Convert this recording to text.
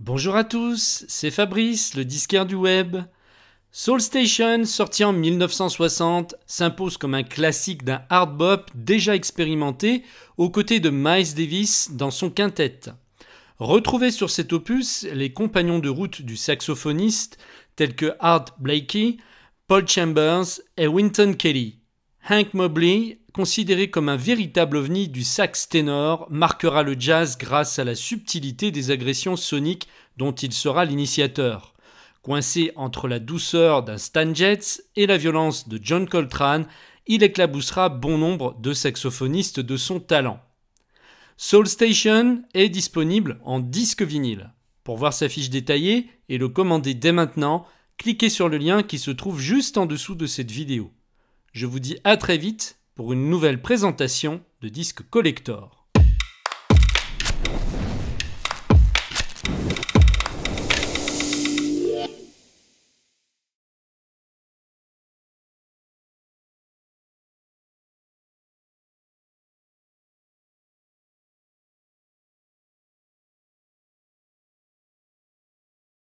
Bonjour à tous, c'est Fabrice, le disquaire du web. Soul Station, sorti en 1960, s'impose comme un classique d'un hard bop déjà expérimenté aux côtés de Miles Davis dans son quintet. Retrouvez sur cet opus les compagnons de route du saxophoniste tels que Art Blakey, Paul Chambers et Winton Kelly. Hank Mobley considéré comme un véritable ovni du sax ténor, marquera le jazz grâce à la subtilité des agressions soniques dont il sera l'initiateur. Coincé entre la douceur d'un Stan Jets et la violence de John Coltrane, il éclaboussera bon nombre de saxophonistes de son talent. Soul Station est disponible en disque vinyle. Pour voir sa fiche détaillée et le commander dès maintenant, cliquez sur le lien qui se trouve juste en dessous de cette vidéo. Je vous dis à très vite pour une nouvelle présentation de disques collector.